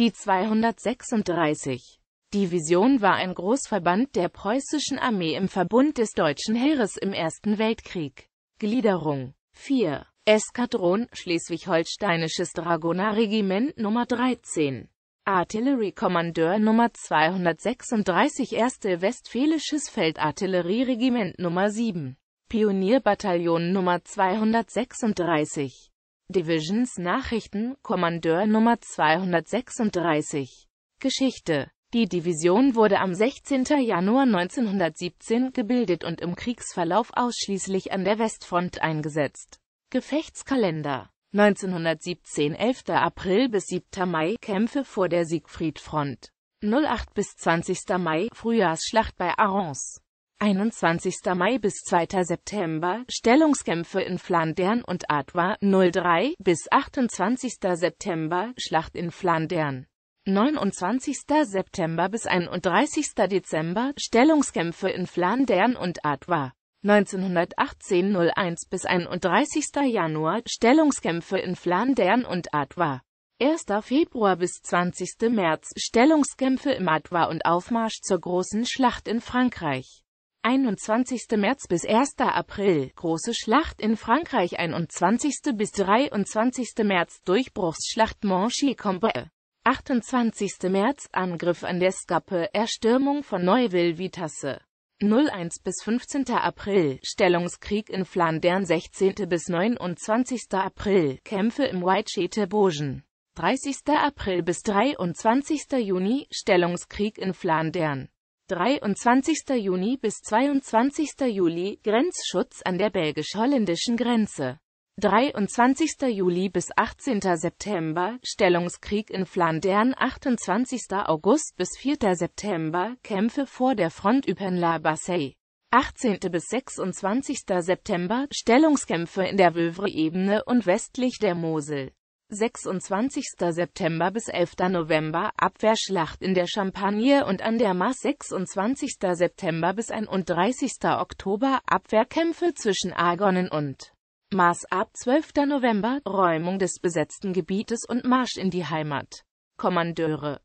Die 236. Division war ein Großverband der preußischen Armee im Verbund des deutschen Heeres im Ersten Weltkrieg. Gliederung 4. Eskadron, Schleswig-Holsteinisches Dragonerregiment Nummer 13. Artilleriekommandeur Nummer 236 1. Westfälisches Feldartillerieregiment Nummer 7. Pionierbataillon Nummer 236 Divisions Nachrichten, Kommandeur Nummer 236. Geschichte Die Division wurde am 16. Januar 1917 gebildet und im Kriegsverlauf ausschließlich an der Westfront eingesetzt. Gefechtskalender 1917 11. April bis 7. Mai Kämpfe vor der Siegfriedfront 08 bis 20. Mai Frühjahrsschlacht bei Arons 21. Mai bis 2. September, Stellungskämpfe in Flandern und Adwa, 03 bis 28. September, Schlacht in Flandern. 29. September bis 31. Dezember, Stellungskämpfe in Flandern und Adwa. 1918 01 bis 31. Januar, Stellungskämpfe in Flandern und Adwa. 1. Februar bis 20. März Stellungskämpfe im Adwa und Aufmarsch zur großen Schlacht in Frankreich. 21. März bis 1. April, Große Schlacht in Frankreich 21. bis 23. März, Durchbruchsschlacht Monchy-Combe 28. März, Angriff an der Skappe, Erstürmung von Neuville-Vitasse 01 bis 15. April, Stellungskrieg in Flandern 16. bis 29. April, Kämpfe im Whitechete-Bogen 30. April bis 23. Juni, Stellungskrieg in Flandern 23. Juni bis 22. Juli Grenzschutz an der belgisch-holländischen Grenze. 23. Juli bis 18. September Stellungskrieg in Flandern 28. August bis 4. September Kämpfe vor der Front über La Bassey. 18. bis 26. September Stellungskämpfe in der Wövre-Ebene und westlich der Mosel 26. September bis 11. November, Abwehrschlacht in der Champagne und an der Mars 26. September bis 31. Oktober, Abwehrkämpfe zwischen Argonnen und Mars ab 12. November, Räumung des besetzten Gebietes und Marsch in die Heimat. Kommandeure